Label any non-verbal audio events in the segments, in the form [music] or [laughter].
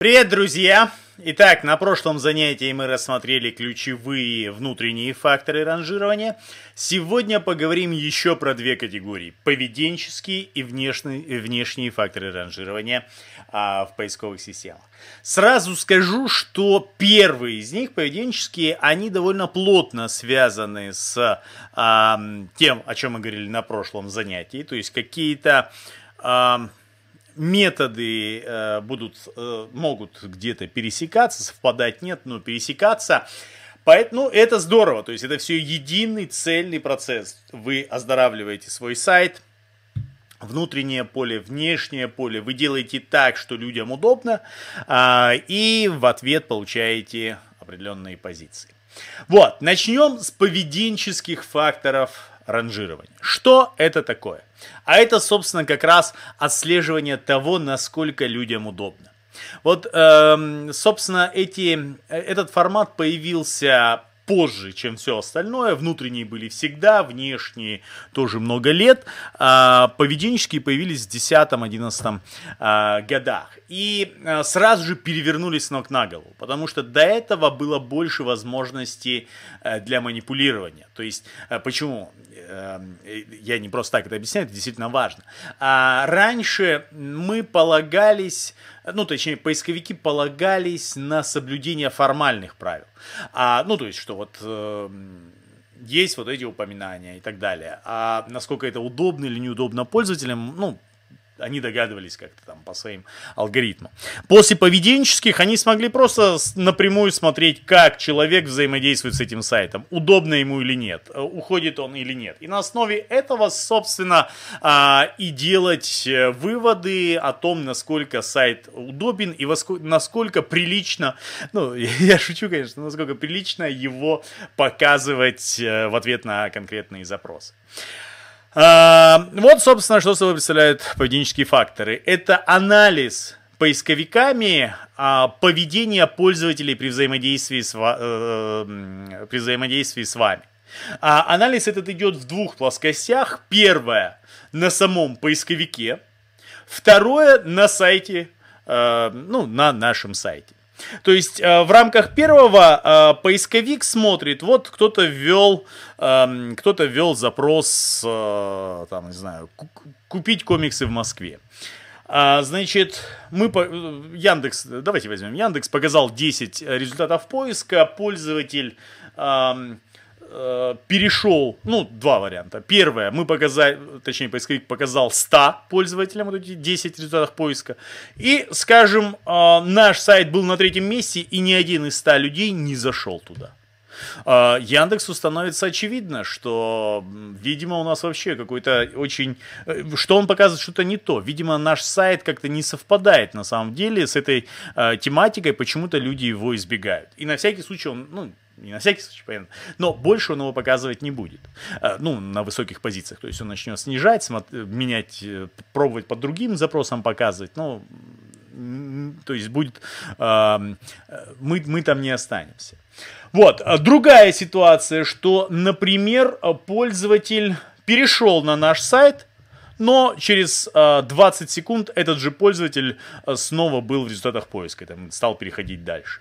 Привет, друзья! Итак, на прошлом занятии мы рассмотрели ключевые внутренние факторы ранжирования. Сегодня поговорим еще про две категории – поведенческие и внешние, внешние факторы ранжирования а, в поисковых системах. Сразу скажу, что первые из них, поведенческие, они довольно плотно связаны с а, тем, о чем мы говорили на прошлом занятии, то есть какие-то... А, методы э, будут, э, могут где-то пересекаться, совпадать нет, но пересекаться. Поэтому ну, это здорово, то есть это все единый цельный процесс. Вы оздоравливаете свой сайт, внутреннее поле, внешнее поле, вы делаете так, что людям удобно, э, и в ответ получаете определенные позиции. Вот, начнем с поведенческих факторов ранжирования. Что это такое? А это, собственно, как раз отслеживание того, насколько людям удобно. Вот, э, собственно, эти, э, этот формат появился позже, чем все остальное. Внутренние были всегда, внешние тоже много лет. А, поведенческие появились в 10-11 а, годах. И а, сразу же перевернулись ног на голову, потому что до этого было больше возможностей а, для манипулирования. То есть, а, почему? Эм, я не просто так это объясняю, это действительно важно. А раньше мы полагались, ну, точнее, поисковики полагались на соблюдение формальных правил. А, ну, то есть, что вот эм, есть вот эти упоминания и так далее. А насколько это удобно или неудобно пользователям, ну, они догадывались как-то там по своим алгоритмам. После поведенческих они смогли просто напрямую смотреть, как человек взаимодействует с этим сайтом, удобно ему или нет, э, уходит он или нет. И на основе этого, собственно, а, и делать э, выводы о том, насколько сайт удобен и насколько прилично, ну, [laughs] я шучу, конечно, насколько прилично его показывать э, в ответ на конкретные запросы. А, вот, собственно, что собой представляют поведенческие факторы. Это анализ поисковиками а, поведения пользователей при взаимодействии с, э, э, при взаимодействии с вами. А, анализ этот идет в двух плоскостях. Первое на самом поисковике, второе на сайте, э, ну, на нашем сайте. То есть э, в рамках первого э, поисковик смотрит, вот кто-то ввел, э, эм, кто-то ввел запрос, э, там, не знаю, купить комиксы в Москве. А, значит, мы по... Э, Яндекс, давайте возьмем Яндекс, показал 10 э, результатов поиска, пользователь эм, э, перешел, ну, два варианта. Первое, мы показали, точнее, поисковик показал 100 пользователям, вот эти 10 результатов поиска. И, скажем, э, наш сайт был на третьем месте, и ни один из 100 людей не зашел туда. Э, Яндексу становится очевидно, что, видимо, у нас вообще какой-то очень... Э, что он показывает, что-то не то. Видимо, наш сайт как-то не совпадает на самом деле с этой э, тематикой, почему-то люди его избегают. И на всякий случай он, ну, не на всякий случай, понятно, но больше он его показывать не будет, э, ну, на высоких позициях, то есть он начнет снижать, смотри, э, менять, э, пробовать под другим запросом показывать, ну то есть будет, эм, мы, мы там не останемся. Вот, а другая ситуация, что, например, пользователь перешел на наш сайт, но через 20 секунд этот же пользователь снова был в результатах поиска, там, стал переходить дальше.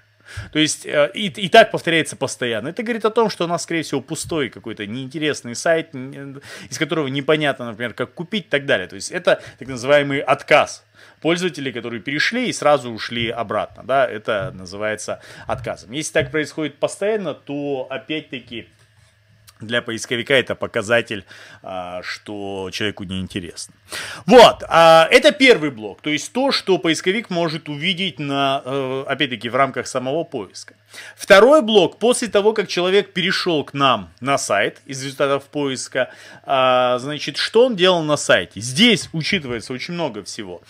То есть э, и, и так повторяется постоянно. Это говорит о том, что у нас, скорее всего, пустой какой-то неинтересный сайт, э, из которого непонятно, например, как купить и так далее. То есть это так называемый отказ пользователей, которые перешли и сразу ушли обратно. Да? Это называется отказом. Если так происходит постоянно, то опять-таки для поисковика это показатель, а, что человеку неинтересно. Вот, а, это первый блок, то есть то, что поисковик может увидеть на, э, опять-таки, в рамках самого поиска. Второй блок, после того, как человек перешел к нам на сайт из результатов поиска, а, значит, что он делал на сайте? Здесь учитывается очень много всего.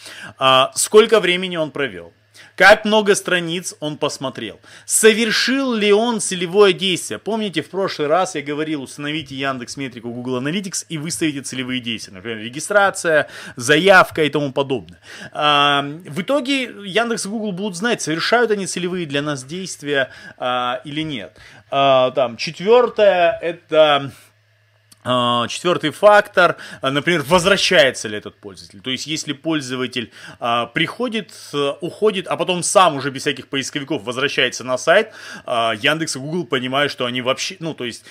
Сколько времени он провел? Как много страниц он посмотрел? Совершил ли он целевое действие? Помните, в прошлый раз я говорил, установите Яндекс Метрику Google Analytics и выставите целевые действия. Например, регистрация, заявка и тому подобное. А, в итоге Яндекс и Google будут знать, совершают они целевые для нас действия а, или нет. А, там, четвертое, это а, четвертый фактор, а, например, возвращается ли этот пользователь. То есть, если пользователь а, приходит, э, уходит, а потом сам уже без всяких поисковиков возвращается на сайт, Яндекс и Google понимают, что они вообще, ну, то есть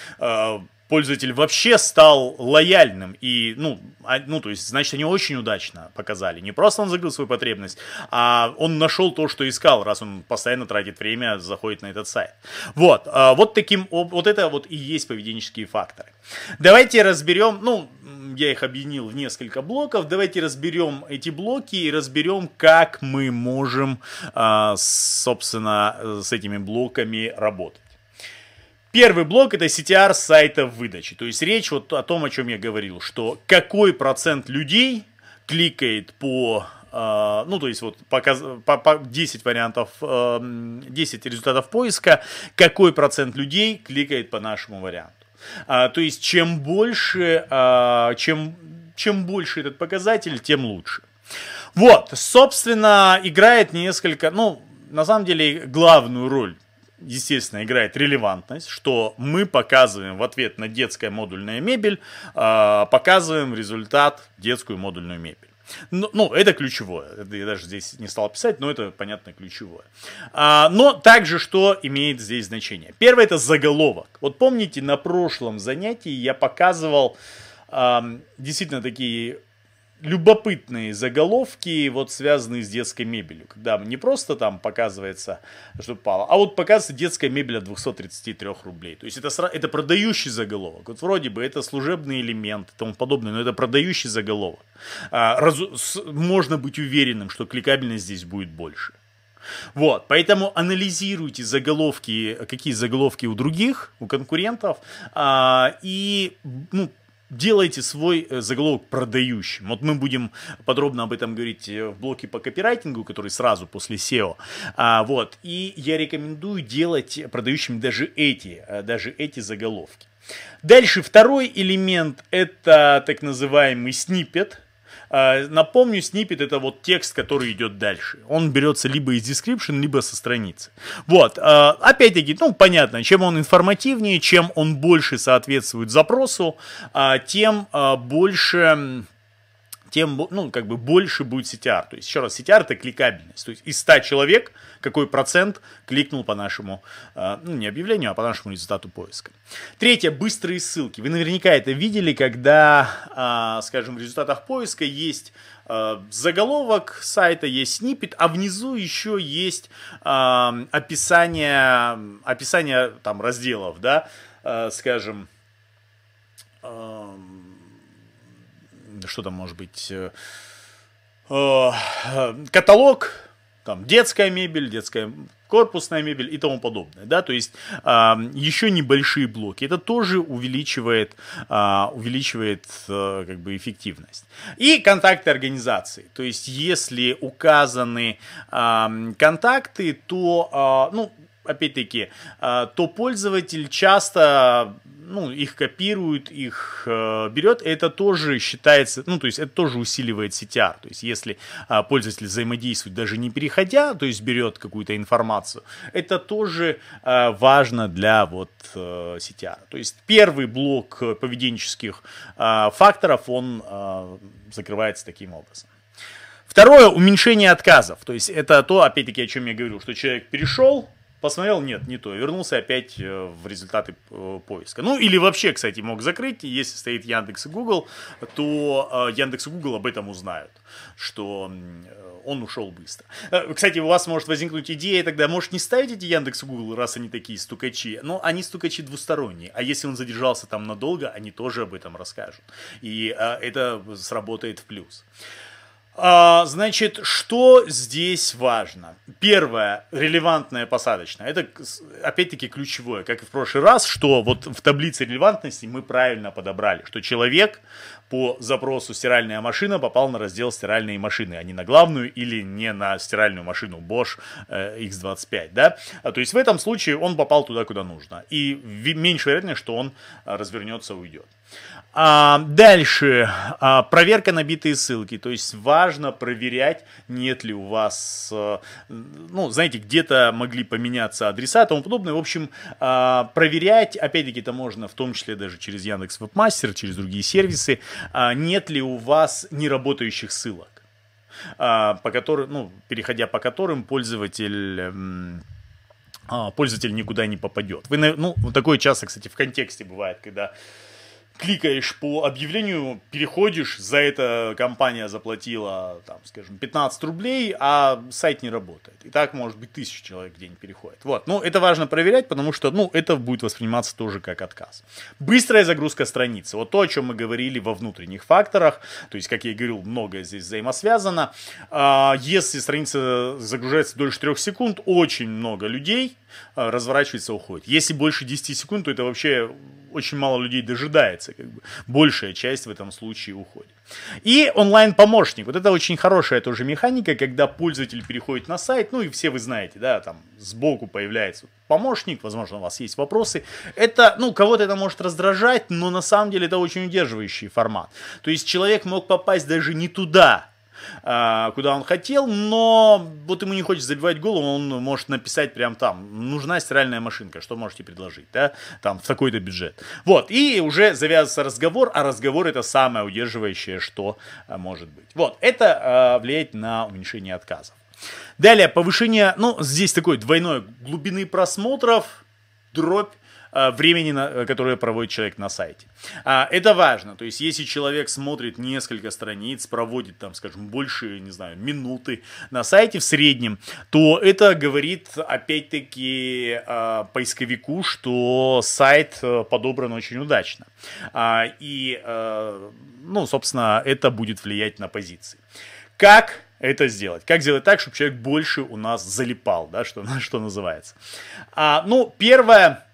пользователь вообще стал лояльным. И, ну, а, ну, то есть, значит, они очень удачно показали. Не просто он закрыл свою потребность, а он нашел то, что искал, раз он постоянно тратит время, заходит на этот сайт. Вот, а, вот таким, вот это вот и есть поведенческие факторы. Давайте разберем, ну, я их объединил в несколько блоков. Давайте разберем эти блоки и разберем, как мы можем, а, собственно, с этими блоками работать. Первый блок это CTR сайта выдачи. То есть речь вот о том, о чем я говорил, что какой процент людей кликает по а, ну, то есть вот показ, по, по 10 вариантов, 10 э, результатов поиска, какой процент людей кликает по нашему варианту. А, то есть чем больше, а, чем, чем больше этот показатель, тем лучше. Вот, собственно, играет несколько, ну, на самом деле, главную роль естественно, играет релевантность, что мы показываем в ответ на детская модульная мебель, а, показываем результат детскую модульную мебель. Ну, ну, это ключевое. Я даже здесь не стал писать, но это, понятно, ключевое. А, но также что имеет здесь значение? Первое это заголовок. Вот помните, на прошлом занятии я показывал действительно такие любопытные заголовки, вот связанные с детской мебелью. Когда не просто там показывается, что пало, а вот показывается детская мебель от 233 рублей. То есть это, это продающий заголовок. Вот вроде бы это служебный элемент и тому подобное, но это продающий заголовок. А, разу, с, можно быть уверенным, что кликабельность здесь будет больше. Вот, поэтому анализируйте заголовки, какие заголовки у других, у конкурентов, а, и ну, делайте свой э, заголовок продающим. Вот мы будем подробно об этом говорить э, в блоке по копирайтингу, который сразу после SEO. А, вот. И я рекомендую делать продающим даже эти, э, даже эти заголовки. Дальше второй элемент – это так называемый снипет – а, напомню, снипет это вот текст, который идет дальше. Он берется либо из description, либо со страницы. Вот. А, опять-таки, ну, понятно, чем он информативнее, чем он больше соответствует запросу, а, тем больше тем ну, как бы больше будет CTR. То есть, еще раз, CTR это кликабельность. То есть, из 100 человек какой процент кликнул по нашему, э, ну, не объявлению, а по нашему результату поиска. Третье, быстрые ссылки. Вы наверняка это видели, когда, э, скажем, в результатах поиска есть э, заголовок сайта, есть снипет, а внизу еще есть описание, описание там разделов, да, скажем, что там может быть, э, э, каталог, там детская мебель, детская корпусная мебель и тому подобное, да, то есть а, еще небольшие блоки, это тоже увеличивает, а, увеличивает э, как бы эффективность. И контакты организации, то есть если указаны а, контакты, то, ну, опять-таки, то пользователь часто ну, их копирует, их э, берет, это тоже считается, ну, то есть это тоже усиливает CTR. То есть если э, пользователь взаимодействует даже не переходя, то есть берет какую-то информацию, это тоже э, важно для вот э, CTR. То есть первый блок поведенческих э, факторов, он э, закрывается таким образом. Второе, уменьшение отказов. То есть это то, опять-таки, о чем я говорил, что человек перешел, Посмотрел, нет, не то. Вернулся опять э, в результаты э, поиска. Ну, или вообще, кстати, мог закрыть. Если стоит Яндекс и Google, то э, Яндекс и Google об этом узнают, что он ушел быстро. Кстати, у вас может возникнуть идея тогда, может не ставить эти Яндекс и Google, раз они такие стукачи. Но ну, они стукачи двусторонние. А если он задержался там надолго, они тоже об этом расскажут. И это сработает в плюс. А, значит, что здесь важно? Первое, релевантное посадочное. Это, опять-таки, ключевое, как и в прошлый раз, что вот в таблице релевантности мы правильно подобрали, что человек по запросу «стиральная машина» попал на раздел «стиральные машины», а не на главную или не на стиральную машину Bosch X25, э, да? А, то есть в этом случае он попал туда, куда нужно. И меньше вероятность, что он а, развернется и уйдет. А, дальше. А, проверка на битые ссылки. То есть важно проверять, нет ли у вас, а, ну, знаете, где-то могли поменяться адреса и тому подобное. В общем, а, проверять, опять-таки, это можно в том числе даже через Яндекс Вебмастер, через другие сервисы. А, нет ли у вас неработающих ссылок, а, по которым, ну, переходя по которым пользователь а, пользователь никуда не попадет. Вы, ну, такое часто, кстати, в контексте бывает, когда кликаешь по объявлению, переходишь, за это компания заплатила, там, скажем, 15 рублей, а сайт не работает. И так, может быть, тысяч человек в день переходит. Вот. Ну, это важно проверять, потому что, ну, это будет восприниматься тоже как отказ. Быстрая загрузка страницы. Вот то, о чем мы говорили во внутренних факторах. То есть, как я и говорил, многое здесь взаимосвязано. А, если страница загружается дольше 3 секунд, очень много людей а, разворачивается уходит. Если больше 10 секунд, то это вообще очень мало людей дожидается, как бы большая часть в этом случае уходит. И онлайн-помощник. Вот это очень хорошая тоже механика, когда пользователь переходит на сайт, ну и все вы знаете, да, там сбоку появляется помощник, возможно, у вас есть вопросы. Это, ну, кого-то это может раздражать, но на самом деле это очень удерживающий формат. То есть человек мог попасть даже не туда, а, куда он хотел, но вот ему не хочется забивать голову, он может написать прям там, нужна стиральная машинка, что можете предложить, да, там, в такой-то бюджет. Вот, и уже завязывается разговор, а разговор это самое удерживающее, что а, может быть. Вот, это а, влияет на уменьшение отказов. Далее, повышение, ну, здесь такой двойной глубины просмотров, дробь Э, времени, э, которое проводит человек на сайте. А, это важно. То есть, если человек смотрит несколько страниц, проводит там, скажем, больше, не знаю, минуты на сайте в среднем, то это говорит, опять-таки, э, поисковику, что сайт подобран очень удачно. А, и, ну, собственно, это будет влиять на позиции. Как это сделать? Как сделать так, чтобы человек больше у нас залипал, да, что, [laughs] что называется? А, ну, первое,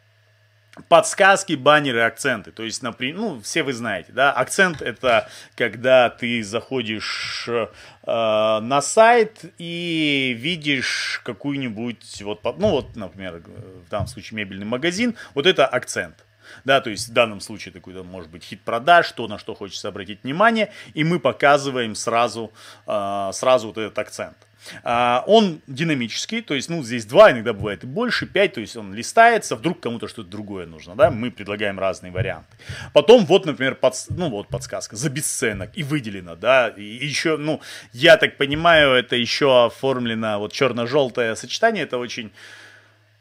подсказки, баннеры, акценты. То есть, например, ну, все вы знаете, да, акцент это когда ты заходишь э, на сайт и видишь какую-нибудь, вот, ну, вот, например, в данном случае мебельный магазин, вот это акцент. Да, то есть в данном случае такой, там, может быть, хит продаж, то, на что хочется обратить внимание, и мы показываем сразу, э, сразу вот этот акцент. А, он динамический, то есть, ну, здесь два, иногда бывает и больше, пять, то есть он листается, вдруг кому-то что-то другое нужно, да, мы предлагаем разные варианты. Потом вот, например, под, ну, вот подсказка, за бесценок и выделено, да, и еще, ну, я так понимаю, это еще оформлено, вот черно-желтое сочетание, это очень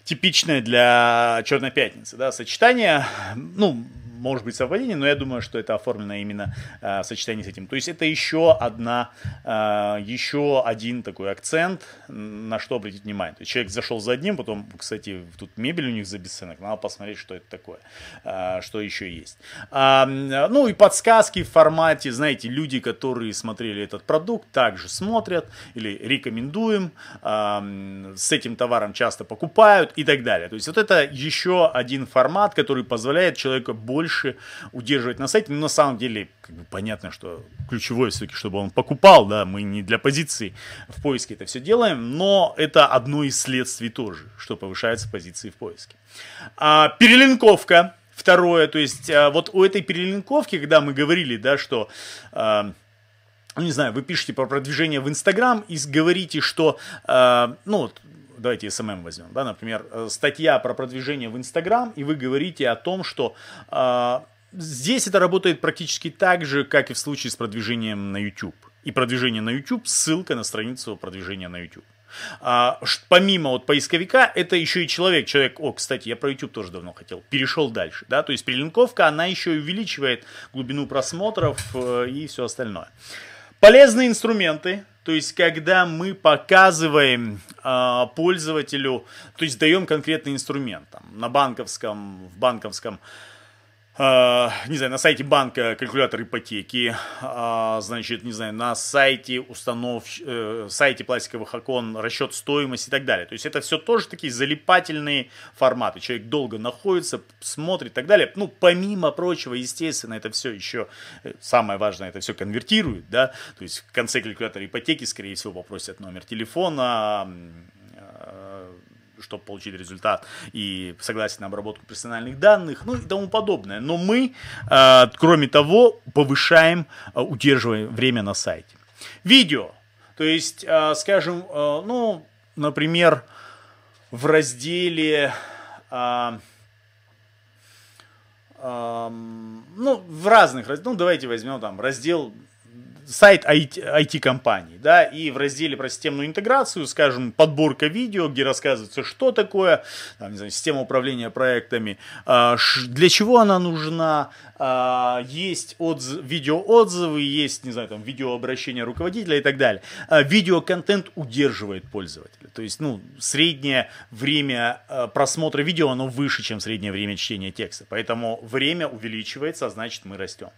типичное для Черной Пятницы, да, сочетание, ну, может быть совпадение, но я думаю, что это оформлено именно э, в сочетании с этим. То есть это еще одна, э, еще один такой акцент, на что обратить внимание. То есть человек зашел за одним, потом, кстати, тут мебель у них за бесценок, надо посмотреть, что это такое, э, что еще есть. ну и подсказки в формате, знаете, люди, которые смотрели этот продукт, также смотрят или рекомендуем, с этим товаром часто покупают и так далее. То есть вот это еще один формат, который позволяет человеку больше больше удерживать на сайте. Но на самом деле, как бы понятно, что ключевое все-таки, чтобы он покупал, да, мы не для позиции в поиске это все делаем, но это одно из следствий тоже, что повышается позиции в поиске. А, перелинковка. Второе, то есть а, вот у этой перелинковки, когда мы говорили, да, что а, ну, не знаю, вы пишете про продвижение в Инстаграм и говорите, что, э, ну, давайте СММ возьмем, да, например, э, статья про продвижение в Инстаграм, и вы говорите о том, что э, здесь это работает практически так же, как и в случае с продвижением на YouTube. И продвижение на YouTube, ссылка на страницу продвижения на YouTube. А, помимо вот поисковика, это еще и человек. Человек, о, кстати, я про YouTube тоже давно хотел. Перешел дальше, да, то есть перелинковка, она еще увеличивает глубину просмотров э, и все остальное. Полезные инструменты, то есть, когда мы показываем э, пользователю, то есть даем конкретный инструмент там, на банковском, в банковском э, Э, не знаю, на сайте банка калькулятор ипотеки, э, значит, не знаю, на сайте установ, э, сайте пластиковых окон расчет стоимости и так далее. То есть это все тоже такие залипательные форматы. Человек долго находится, смотрит и так далее. Ну, помимо прочего, естественно, это все еще, самое важное, это все конвертирует, да, то есть в конце калькулятора ипотеки, скорее всего, попросят номер телефона, чтобы получить результат, и согласие на обработку персональных данных, ну и тому подобное. Но мы, э, кроме того, повышаем, э, удерживаем время на сайте. Видео. То есть, э, скажем, э, ну, например, в разделе... Эм, ну, в разных, разделах. ну, давайте возьмем там раздел сайт IT-компании, да, и в разделе про системную интеграцию, скажем, подборка видео, где рассказывается, что такое, там, не знаю, система управления проектами, а, для чего она нужна, а, есть отз... видеоотзывы, есть, не знаю, там, видеообращение руководителя и так далее. А, видеоконтент удерживает пользователя. То есть, ну, среднее время а, просмотра видео, оно выше, чем среднее время чтения текста. Поэтому время увеличивается, а значит, мы растем.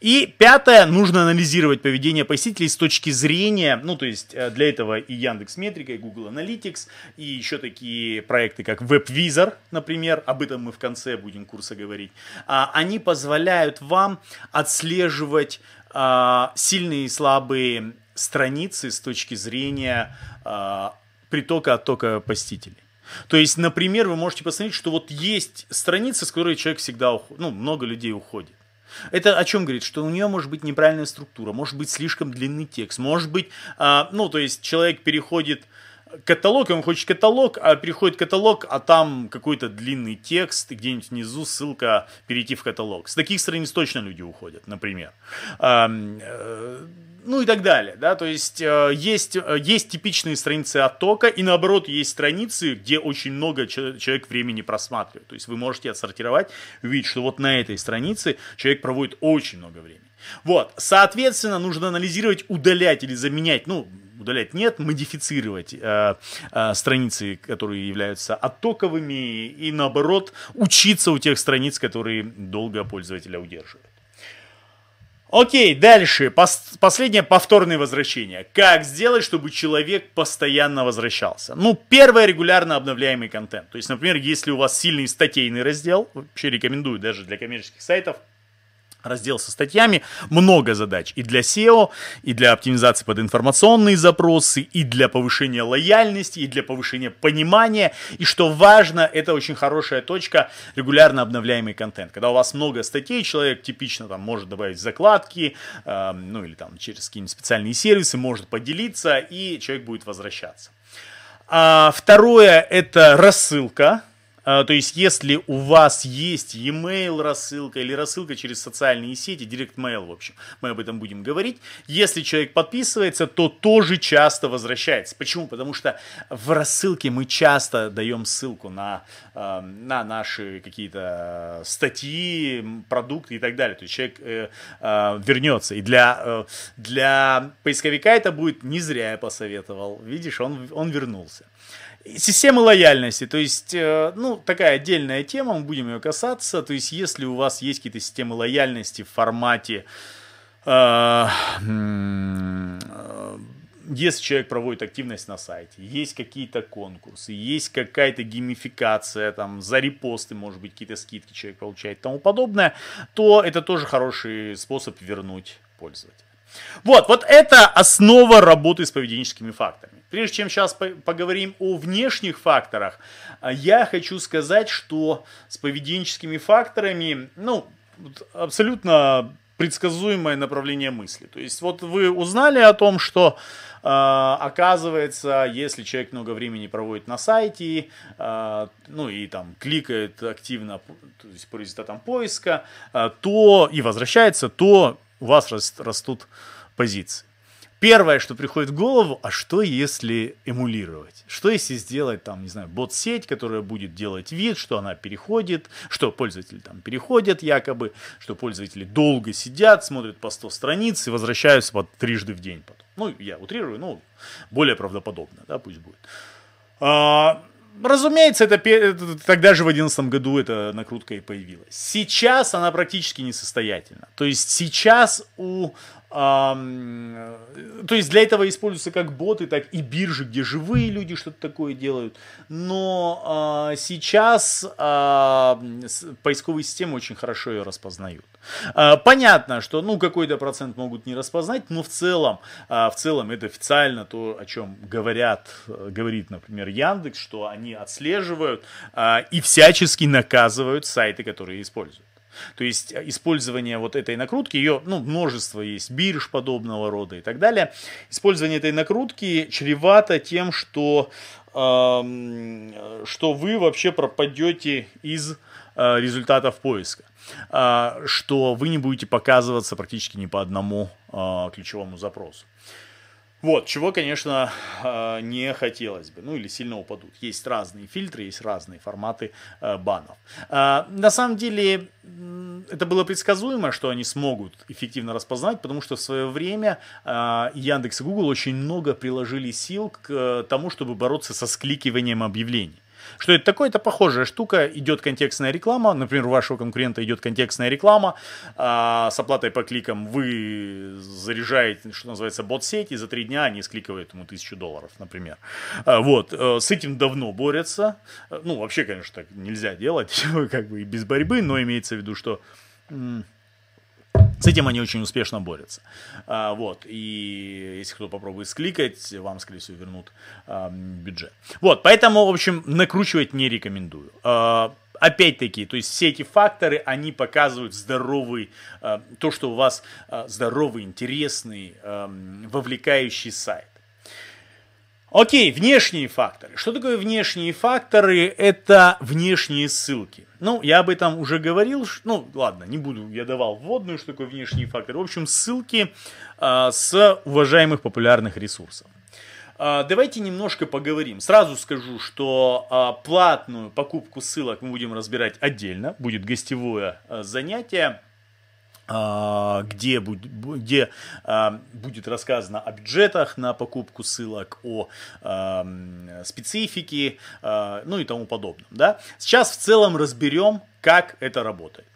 И пятое, нужно анализировать поведение посетителей с точки зрения, ну, то есть, э, для этого и Яндекс Метрика, и Google Analytics, и еще такие проекты, как WebVisor, например, об этом мы в конце будем курса говорить, а, они позволяют позволяют вам отслеживать э, сильные и слабые страницы с точки зрения э, а, притока-оттока посетителей. То есть, например, вы можете посмотреть, что вот есть страница, с которой человек всегда уходит, ну, много людей уходит. Это о чем говорит? Что у нее может быть неправильная структура, может быть слишком длинный текст, может быть, э, ну, то есть человек переходит каталог, он хочет каталог, а приходит каталог, а там какой-то длинный текст, где-нибудь внизу ссылка перейти в каталог. С таких страниц точно люди уходят, например. Э, ну и так далее, да, то есть э, есть, э, есть типичные страницы оттока, и наоборот, есть страницы, где очень много человек времени просматривает. То есть вы можете отсортировать, увидеть, что вот на этой странице человек проводит очень много времени. Вот, соответственно, нужно анализировать, удалять или заменять, ну, удалять нет, модифицировать э, э, страницы, которые являются оттоковыми, и наоборот учиться у тех страниц, которые долго пользователя удерживают. Окей, дальше. Пос- последнее повторное возвращение. Как сделать, чтобы человек постоянно возвращался? Ну, первое, регулярно обновляемый контент. То есть, например, если у вас сильный статейный раздел, вообще рекомендую даже для коммерческих сайтов – раздел со статьями, много задач и для SEO, и для оптимизации под информационные запросы, и для повышения лояльности, и для повышения понимания. И что важно, это очень хорошая точка, регулярно обновляемый контент. Когда у вас много статей, человек типично там может добавить закладки, э, ну или там через какие-нибудь специальные сервисы, может поделиться, и человек будет возвращаться. А второе – это рассылка а, то есть, если у вас есть e-mail рассылка или рассылка через социальные сети, Direct Mail, в общем, мы об этом будем говорить, если человек подписывается, то тоже часто возвращается. Почему? Потому что в рассылке мы часто даем ссылку на, а, на наши какие-то статьи, продукты и так далее. То есть, человек э, а, вернется. И для, э, для поисковика это будет не зря я посоветовал. Видишь, он, он вернулся. Системы лояльности, то есть, э, ну, такая отдельная тема, мы будем ее касаться. То есть, если у вас есть какие-то системы лояльности в формате, э, э, если человек проводит активность на сайте, есть какие-то конкурсы, есть какая-то геймификация, там, за репосты, может быть, какие-то скидки человек получает и тому подобное, то это тоже хороший способ вернуть пользователя. Вот, вот это основа работы с поведенческими факторами. Прежде чем сейчас поговорим о внешних факторах, а, я хочу сказать, что с поведенческими факторами, ну, абсолютно предсказуемое направление мысли. То есть вот вы узнали о том, что э, оказывается, если человек много времени проводит на сайте, э, ну и там кликает активно, то есть по результатам поиска, э, то и возвращается, то у вас растут позиции первое, что приходит в голову, а что если эмулировать? Что если сделать там, не знаю, бот-сеть, которая будет делать вид, что она переходит, что пользователи там переходят якобы, что пользователи долго сидят, смотрят по 100 страниц и возвращаются вот трижды в день потом. Ну, я утрирую, но более правдоподобно, да, пусть будет. А, разумеется, это, это тогда же в 2011 году эта накрутка и появилась. Сейчас она практически несостоятельна. То есть сейчас у то есть для этого используются как боты, так и биржи, где живые люди что-то такое делают. Но а, сейчас а, поисковые системы очень хорошо ее распознают. А, понятно, что ну какой-то процент могут не распознать, но в целом, а, в целом это официально то, о чем говорят, говорит, например, Яндекс, что они отслеживают а, и всячески наказывают сайты, которые используют. То есть э, использование вот этой накрутки, ее ну, множество есть, бирж подобного рода и так далее. Использование этой накрутки чревато тем, что, э, что вы вообще пропадете из э, результатов поиска э, что вы не будете показываться практически ни по одному э, ключевому запросу. Вот, чего, конечно, а, не хотелось бы, ну или сильно упадут. Есть разные фильтры, есть разные форматы а, банов. А, на самом деле, это было предсказуемо, что они смогут эффективно распознать, потому что в свое время Яндекс и Google очень много приложили сил к э, тому, чтобы бороться со скликиванием объявлений. Что это такое? Это похожая штука. Идет контекстная реклама. Например, у вашего конкурента идет контекстная реклама. А с оплатой по кликам вы заряжаете, что называется, бот-сеть, и за три дня они скликивают ему тысячу долларов, например. А, вот. Э, с этим давно борются. Э, ну, вообще, конечно, так нельзя делать, [laughs] как бы и без борьбы, но имеется в виду, что... С этим они очень успешно борются. А, вот. И если кто попробует скликать, вам, скорее всего, вернут а, бюджет. Вот. Поэтому, в общем, накручивать не рекомендую. А, опять-таки, то есть все эти факторы, они показывают здоровый, а, то, что у вас а, здоровый, интересный, вовлекающий сайт. Окей, внешние факторы. Что такое внешние факторы? Это внешние ссылки. Ну, я об этом уже говорил. Ну, ладно, не буду. Я давал вводную, что такое внешние факторы. В общем, ссылки э, с уважаемых популярных ресурсов. А, давайте немножко поговорим. Сразу скажу, что а, платную покупку ссылок мы будем разбирать отдельно. Будет гостевое занятие. А, где, будет, где а, будет рассказано о бюджетах на покупку ссылок, о специфике, а, ну и тому подобном. Да? Сейчас в целом разберем, как это работает.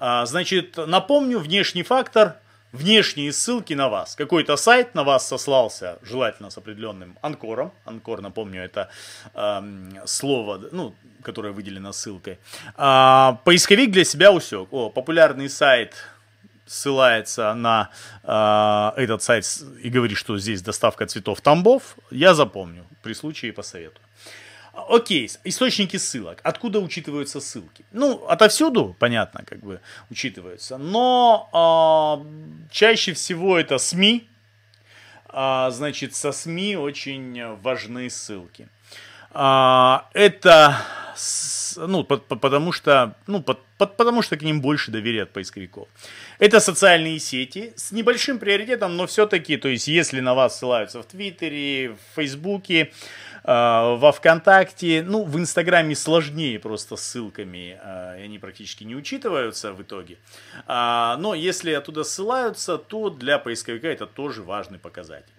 Значит, напомню, внешний фактор внешние ссылки на вас. Какой-то сайт на вас сослался, желательно с определенным анкором. Анкор, напомню, это э, слово, ну, которое выделено ссылкой. Э, поисковик для себя усек. О, популярный сайт ссылается на э, этот сайт и говорит, что здесь доставка цветов Тамбов, я запомню, при случае посоветую. А, окей, источники ссылок. Откуда учитываются ссылки? Ну, отовсюду, понятно, как бы учитываются, но э, чаще всего это СМИ, э, значит, со СМИ очень важны ссылки. Э, это с, ну, по, по, потому что, ну, по, по, потому что к ним больше доверят поисковиков. Это социальные сети с небольшим приоритетом, но все-таки, то есть, если на вас ссылаются в Твиттере, в Фейсбуке, э, во ВКонтакте, ну, в Инстаграме сложнее просто с ссылками, э, они практически не учитываются в итоге. А, но если оттуда ссылаются, то для поисковика это тоже важный показатель.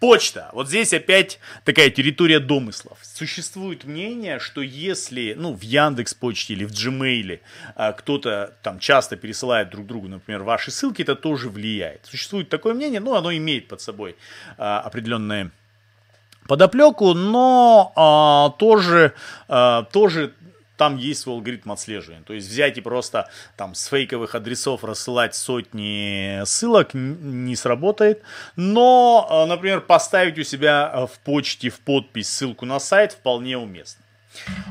Почта. Вот здесь опять такая территория домыслов. Существует мнение, что если, ну, в Яндекс Почте или в Gmail а, кто-то там часто пересылает друг другу, например, ваши ссылки, это тоже влияет. Существует такое мнение, но оно имеет под собой а, определенные подоплеку, но а, тоже, а, тоже там есть свой алгоритм отслеживания. То есть взять и просто там с фейковых адресов рассылать сотни ссылок не сработает. Но, э, например, поставить у себя э, в почте в подпись ссылку на сайт вполне уместно.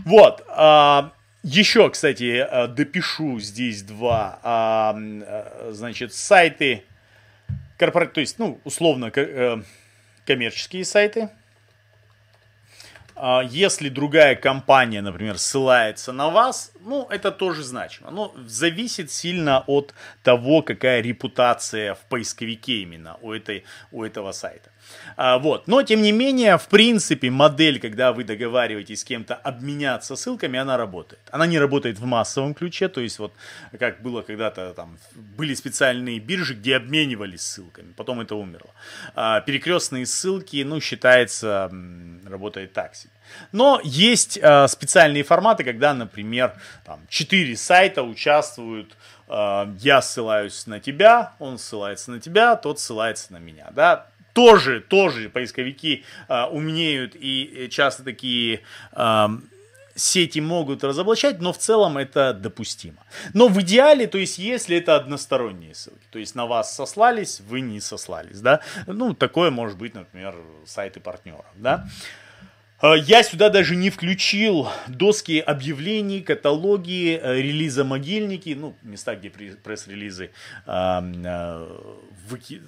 Вот. А, еще, кстати, э, допишу здесь два, а, значит, сайты, корпор... то есть, ну, условно, коммерческие сайты – а если другая компания, например, ссылается на вас, ну, это тоже значимо. Но зависит сильно от того, какая репутация в поисковике именно у, этой, у этого сайта. А, вот. Но, тем не менее, в принципе, модель, когда вы договариваетесь с кем-то обменяться ссылками, она работает. Она не работает в массовом ключе, то есть вот как было когда-то, там были специальные биржи, где обменивались ссылками, потом это умерло. А, перекрестные ссылки, ну, считается, работает так себе. Но есть э, специальные форматы, когда, например, там 4 сайта участвуют, э, я ссылаюсь на тебя, он ссылается на тебя, тот ссылается на меня, да, тоже, тоже поисковики э, умнеют и э, часто такие э, сети могут разоблачать, но в целом это допустимо. Но в идеале, то есть если это односторонние ссылки, то есть на вас сослались, вы не сослались, да, ну такое может быть, например, сайты партнеров, да. Mm-hmm. Э, я сюда даже не включил доски объявлений, каталоги, э, релиза могильники, ну, места, где пресс-релизы э, выки...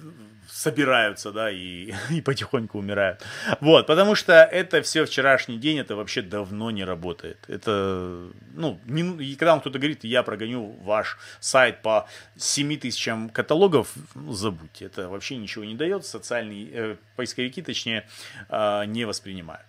собираются, да, и, [laughs] и потихоньку умирают. Вот, потому что это все вчерашний день, это вообще давно не работает. Это, ну, не, когда вам кто-то говорит, я прогоню ваш сайт по 7 тысячам каталогов, ну, забудьте, это вообще ничего не дает, социальные э, поисковики, точнее, э, не воспринимают.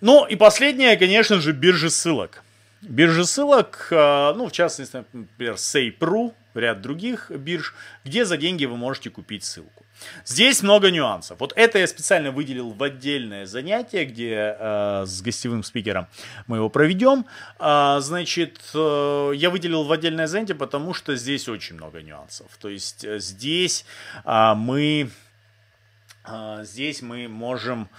Ну и последнее, конечно же, биржи ссылок. Биржи ссылок, э, ну, в частности, например, Sape.ru, ряд других бирж, где за деньги вы можете купить ссылку. Здесь много нюансов. Вот это я специально выделил в отдельное занятие, где э, с гостевым спикером мы его проведем. Э, значит, э, я выделил в отдельное занятие, потому что здесь очень много нюансов. То есть э, здесь э, мы, э, здесь мы можем э,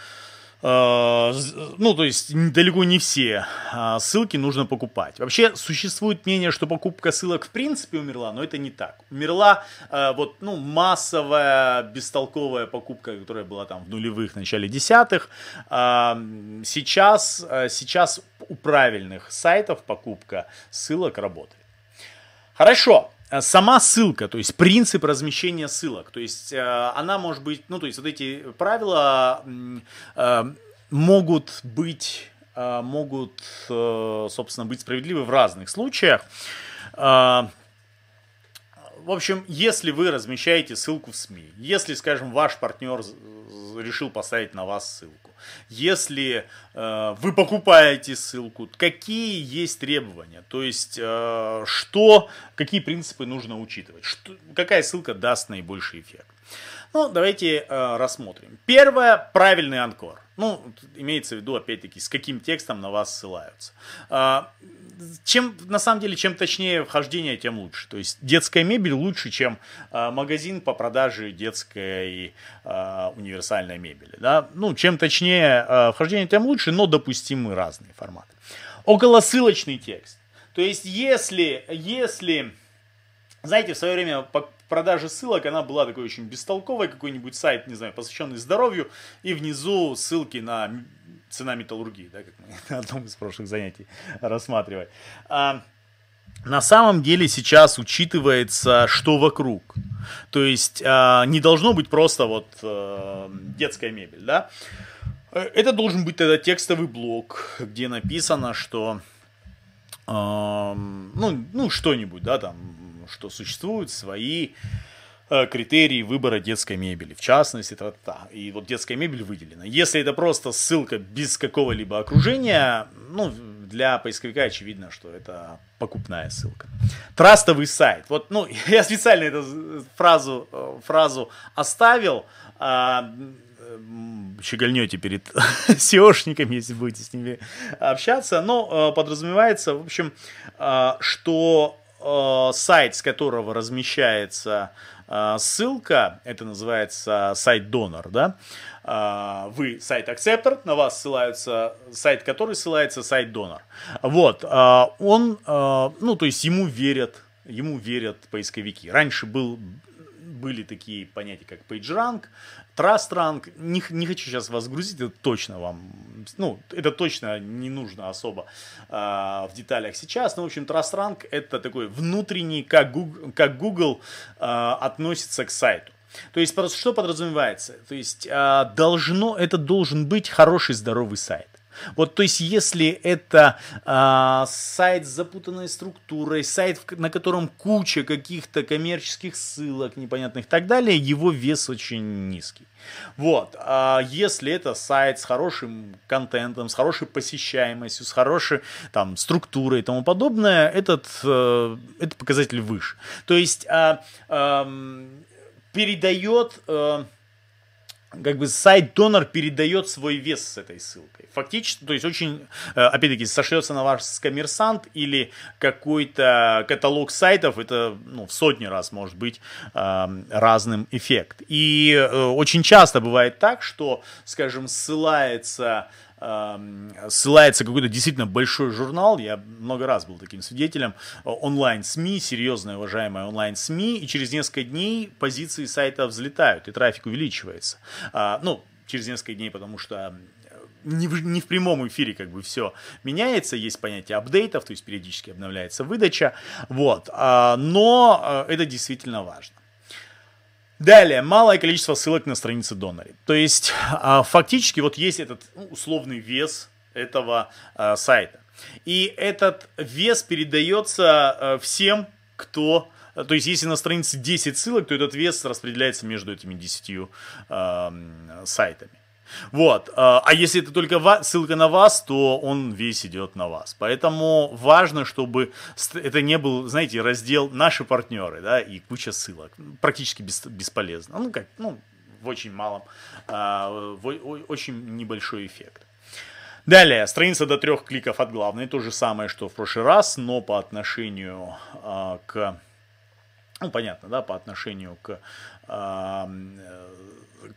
Э, ну, то есть, далеко не все а, ссылки нужно покупать. Вообще, существует мнение, что покупка ссылок в принципе умерла, но это не так. Умерла э, вот, ну, массовая, бестолковая покупка, которая была там в нулевых, начале десятых. А, сейчас, э, сейчас у правильных сайтов покупка ссылок работает. Хорошо, Э, сама ссылка, то есть принцип размещения ссылок, то есть э, она может быть, ну то есть вот эти правила э, могут быть, могут, собственно, быть справедливы в разных случаях. В общем, если вы размещаете ссылку в СМИ, если, скажем, ваш партнер решил поставить на вас ссылку, если э, вы покупаете ссылку, какие есть требования, то есть э, что, какие принципы нужно учитывать, что, какая ссылка даст наибольший эффект. Ну, давайте э, рассмотрим. Первое, правильный анкор. Ну, имеется в виду, опять-таки, с каким текстом на вас ссылаются. Э, чем, на самом деле, чем точнее вхождение, тем лучше. То есть детская мебель лучше, чем э, магазин по продаже детской э, универсальной мебели. Да? Ну, чем точнее э, вхождение, тем лучше, но допустимы разные форматы. Околосылочный текст. То есть, если, если знаете, в свое время по продаже ссылок она была такой очень бестолковой, какой-нибудь сайт, не знаю, посвященный здоровью, и внизу ссылки на цена металлургии, да, как мы [laughs] на одном из прошлых занятий рассматривали. А, на самом деле сейчас учитывается, что вокруг. То есть а, не должно быть просто вот а, детская мебель, да. Э, это должен быть тогда текстовый блок, где написано, что а, ну, ну что-нибудь, да, там, что существуют свои Э, критерии выбора детской мебели, в частности, та -та. и вот детская мебель выделена. Если это просто ссылка без какого-либо окружения, ну, для поисковика очевидно, что это покупная ссылка. Трастовый сайт. Вот, ну, [laughs] я специально эту фразу, э, фразу оставил, а, щегольнете перед SEOшниками, [laughs] если будете с ними общаться, но э, подразумевается, в общем, что сайт, с которого размещается а, ссылка, это называется сайт-донор, да, а, вы сайт-акцептор, на вас ссылаются, сайт который ссылается сайт-донор. Вот, а, он, ну, то есть ему верят, ему верят поисковики. Раньше был были такие понятия, как PageRank, Траф-ранг не, не хочу сейчас вас грузить, это точно вам, ну, это точно не нужно особо э, в деталях сейчас, но, ну, в общем, траф-ранг это такой внутренний, как Google, как Google э, относится к сайту. То есть, что подразумевается? То есть, э, должно, это должен быть хороший, здоровый сайт. Вот, то есть, если это э, сайт с запутанной структурой, сайт, на котором куча каких-то коммерческих ссылок непонятных и так далее, его вес очень низкий. Вот, а если это сайт с хорошим контентом, с хорошей посещаемостью, с хорошей там структурой и тому подобное, этот, э, этот показатель выше. То есть, э, э, передает... Э, как бы сайт-донор передает свой вес с этой ссылкой. Фактически, то есть очень, э, опять-таки, сошлется на ваш коммерсант или какой-то каталог сайтов, это ну, в сотни раз может быть эм, разным эффект. И э, очень часто бывает так, что, скажем, ссылается Эм, ссылается какой-то действительно большой журнал, я много раз был таким свидетелем, онлайн-СМИ, серьезная уважаемая онлайн-СМИ, и через несколько дней позиции сайта взлетают, и трафик увеличивается. А, ну, через несколько дней, потому что э, не в, не в прямом эфире как бы все меняется, есть понятие апдейтов, то есть периодически обновляется выдача, вот, а, но э, это действительно важно. Далее, малое количество ссылок на страницы Донори. То есть, а, фактически вот есть этот ну, условный вес этого а, сайта. И этот вес передается а, всем, кто... То есть, если на странице 10 ссылок, то этот вес распределяется между этими 10 э, сайтами. Вот. Э, а если это только ссылка на вас, то он весь идет на вас. Поэтому важно, чтобы это не был, знаете, раздел «Наши партнеры» да, и куча ссылок. Практически бесполезно. Ну, как, ну, в очень малом, а, очень небольшой эффект. Далее, страница до трех кликов от главной, то же самое, что в прошлый раз, но по отношению э, к, ну понятно, да, по отношению к э,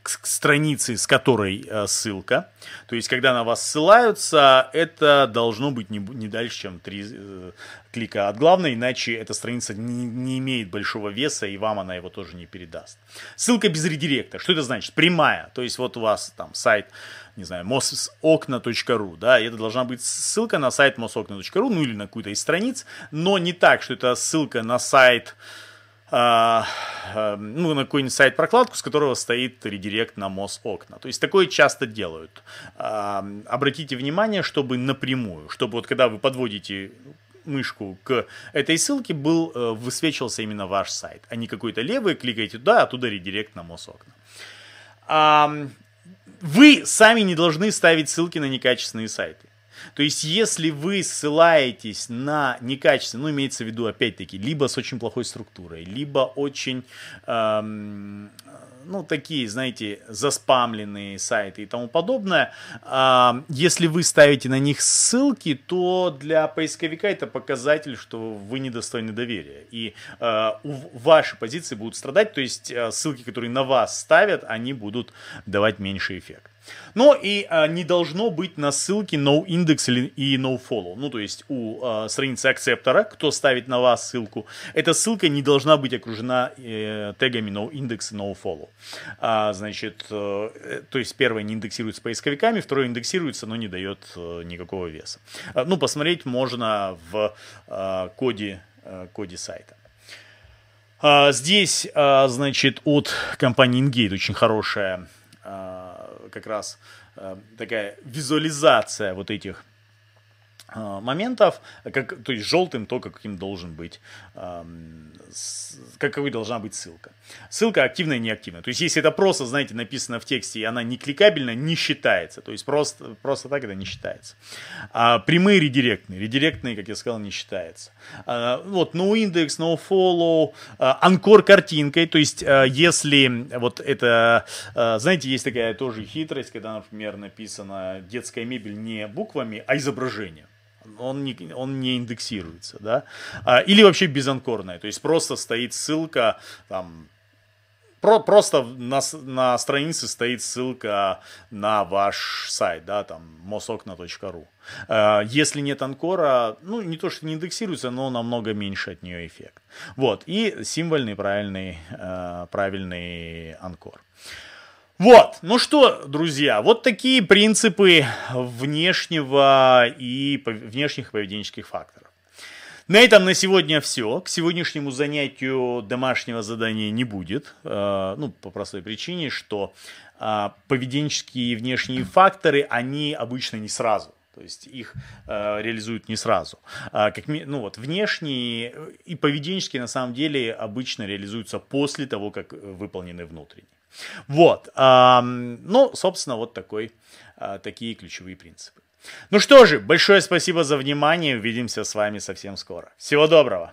к, странице, с которой э, ссылка. То есть, когда на вас ссылаются, это должно быть не, не дальше, чем три э, клика от главной, иначе эта страница не, не имеет большого веса, и вам она его тоже не передаст. Ссылка без редиректа. Что это значит? Прямая. То есть, вот у вас там сайт не знаю, mosokna.ru, да, и это должна быть ссылка на сайт mosokna.ru, ну или на какую-то из страниц, но не так, что это ссылка на сайт, а, а, ну, на какой-нибудь сайт-прокладку, с которого стоит редирект на Мосокна. То есть такое часто делают. А, обратите внимание, чтобы напрямую, чтобы вот когда вы подводите мышку к этой ссылке, был, э, высвечивался именно ваш сайт, а не какой-то левый, кликаете туда, оттуда редирект на Мосокна. Вы сами не должны ставить ссылки на некачественные сайты. То есть, если вы ссылаетесь на некачество, ну, имеется в виду, опять-таки, либо с очень плохой структурой, либо очень, эм, ну, такие, знаете, заспамленные сайты и тому подобное, эм, если вы ставите на них ссылки, то для поисковика это показатель, что вы недостойны доверия. И э, ваши позиции будут страдать, то есть э, ссылки, которые на вас ставят, они будут давать меньший эффект. Но и а, не должно быть на ссылке noindex и nofollow. Ну, то есть у а, страницы акцептора, кто ставит на вас ссылку, эта ссылка не должна быть окружена э, тегами noindex и nofollow. А, значит, э, э, то есть первое не индексируется поисковиками, второе индексируется, но не дает э, никакого веса. А, ну, посмотреть можно в э, коде, э, коде сайта. А, здесь, значит, от компании Ingate очень хорошая как раз э, такая визуализация вот этих а, моментов, как, то есть желтым то, каким должен быть, эм, с, каковой должна быть ссылка. Ссылка активная и неактивная. То есть, если это просто, знаете, написано в тексте, и она не кликабельна, не считается. То есть, просто, просто так это не считается. А прямые редиректные. Редиректные, как я сказал, не считается. А, вот, no index, no follow, а, анкор картинкой. То есть, а, если вот это, знаете, есть такая тоже хитрость, когда, например, написано детская мебель не буквами, а изображением он не, он не индексируется, да, а, или вообще безанкорная, то есть просто стоит ссылка, там, про, просто на, на странице стоит ссылка на ваш сайт, да, там, mosokna.ru. А, если нет анкора, ну, не то, что не индексируется, но намного меньше от нее эффект. Вот, и символьный правильный, а, правильный анкор. Вот, ну что, друзья, вот такие принципы внешнего и внешних поведенческих факторов. На этом на сегодня все. К сегодняшнему занятию домашнего задания не будет. Э, ну, по простой причине, что э, поведенческие и внешние [clears throat] факторы, они обычно не сразу. То есть их э, реализуют не сразу. А, как, ну вот, внешние э, и поведенческие на самом деле обычно реализуются после того, как выполнены внутренние. Вот. Ну, собственно, вот такой, а, такие ключевые принципы. Ну что же, большое спасибо за внимание. Увидимся с вами совсем скоро. Всего доброго!